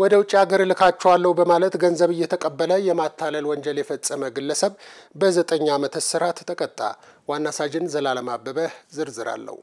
ወደ ውጭ ሀገር እልካቸዋለሁ በማለት ገንዘብ እየተቀበለ የማታለል ወንጀል የፈጸመ ግለሰብ በዘጠኝ ዓመት እስራት ተቀጣ። ዋና ሳጅን ዘላለም አበበ ዝርዝር አለው።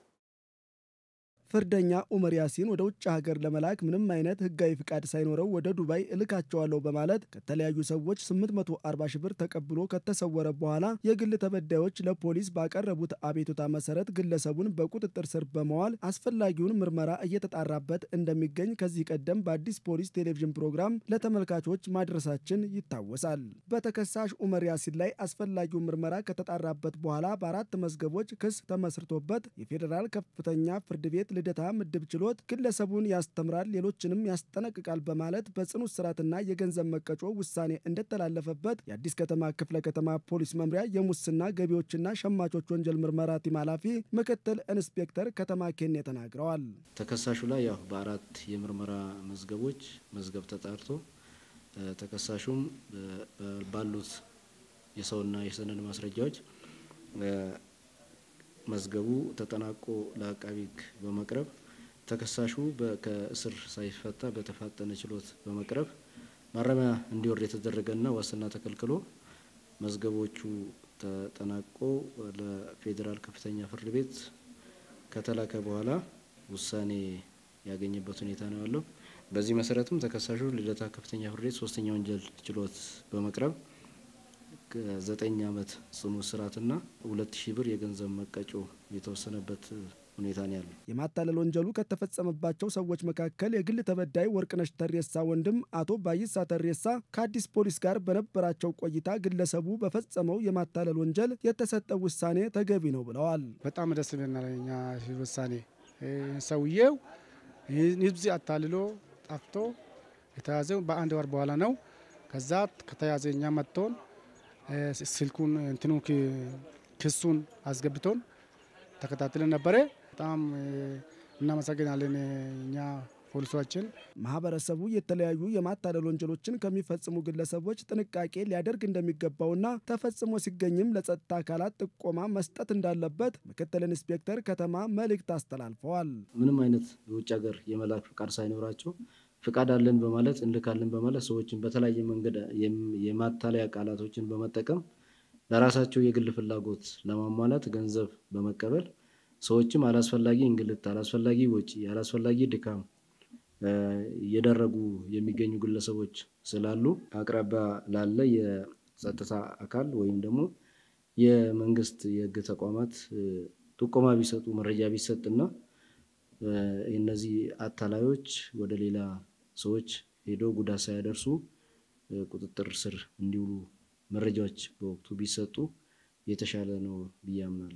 ፍርደኛ ኡመር ያሲን ወደ ውጭ ሀገር ለመላክ ምንም አይነት ህጋዊ ፍቃድ ሳይኖረው ወደ ዱባይ እልካቸዋለሁ በማለት ከተለያዩ ሰዎች 840 ሺህ ብር ተቀብሎ ከተሰወረ በኋላ የግል ተበዳዮች ለፖሊስ ባቀረቡት አቤቱታ መሰረት ግለሰቡን በቁጥጥር ስር በመዋል አስፈላጊውን ምርመራ እየተጣራበት እንደሚገኝ ከዚህ ቀደም በአዲስ ፖሊስ ቴሌቪዥን ፕሮግራም ለተመልካቾች ማድረሳችን ይታወሳል። በተከሳሽ ኡመር ያሲን ላይ አስፈላጊው ምርመራ ከተጣራበት በኋላ በአራት መዝገቦች ክስ ተመስርቶበት የፌዴራል ከፍተኛ ፍርድ ቤት ልደታ ምድብ ችሎት ግለሰቡን ያስተምራል፣ ሌሎችንም ያስጠነቅቃል በማለት በጽኑ እስራትና የገንዘብ መቀጮ ውሳኔ እንደተላለፈበት የአዲስ ከተማ ክፍለ ከተማ ፖሊስ መምሪያ የሙስና ገቢዎችና ሸማቾች ወንጀል ምርመራ ቲም ኃላፊ ምክትል ኢንስፔክተር ከተማ ኬኔ ተናግረዋል። ተከሳሹ ላይ ያው በአራት የምርመራ መዝገቦች መዝገብ ተጣርቶ ተከሳሹም ባሉት የሰውና የሰነድ ማስረጃዎች መዝገቡ ተጠናቆ ለአቃቢ በመቅረብ ተከሳሹ ከእስር ሳይፈታ በተፋጠነ ችሎት በመቅረብ ማረሚያ እንዲወርድ የተደረገና ዋስና ተከልክሎ መዝገቦቹ ተጠናቆ ለፌዴራል ከፍተኛ ፍርድ ቤት ከተላከ በኋላ ውሳኔ ያገኘበት ሁኔታ ነው ያለው። በዚህ መሰረትም ተከሳሹ ልደታ ከፍተኛ ፍርድ ቤት ሶስተኛ ወንጀል ችሎት በመቅረብ ከዘጠኝ አመት ጽኑ እስራትና ሁለት ሺህ ብር የገንዘብ መቀጮ የተወሰነበት ሁኔታ ነው ያለው። የማታለል ወንጀሉ ከተፈጸመባቸው ሰዎች መካከል የግል ተበዳይ ወርቅነሽ ተሬሳ ወንድም አቶ ባይሳ ተሬሳ ከአዲስ ፖሊስ ጋር በነበራቸው ቆይታ ግለሰቡ በፈጸመው የማታለል ወንጀል የተሰጠ ውሳኔ ተገቢ ነው ብለዋል። በጣም ደስ ብለናለኛ ውሳኔ ሰውዬው ህዝብ አታልሎ ጠፍቶ የተያዘው በአንድ ወር በኋላ ነው። ከዛ ከተያዘ እኛ መጥቶን ስልኩን እንትኑ ክሱን አስገብቶን ተከታትለን ነበረ። በጣም እናመሰግናለን እኛ ፖሊሶችን። ማህበረሰቡ የተለያዩ የማታለል ወንጀሎችን ከሚፈጽሙ ግለሰቦች ጥንቃቄ ሊያደርግ እንደሚገባውና ተፈጽሞ ሲገኝም ለጸጥታ አካላት ጥቆማ መስጠት እንዳለበት ምክትል ኢንስፔክተር ከተማ መልእክት አስተላልፈዋል። ምንም አይነት የውጭ ሀገር የመላክ ፍቃድ ሳይኖራቸው ፍቃድ አለን በማለት እንልካለን በማለት ሰዎችን በተለያየ መንገድ የማታለያ ቃላቶችን በመጠቀም ለራሳቸው የግል ፍላጎት ለማሟላት ገንዘብ በመቀበል ሰዎችም አላስፈላጊ እንግልት፣ አላስፈላጊ ወጪ፣ አላስፈላጊ ድካም እየደረጉ የሚገኙ ግለሰቦች ስላሉ አቅራቢያ ላለ የጸጥታ አካል ወይም ደግሞ የመንግስት የህግ ተቋማት ጥቆማ ቢሰጡ መረጃ ቢሰጥና እነዚህ አታላዮች ወደ ሌላ ሰዎች ሄደው ጉዳት ሳያደርሱ ቁጥጥር ስር እንዲውሉ መረጃዎች በወቅቱ ቢሰጡ የተሻለ ነው ብዬ አምናለሁ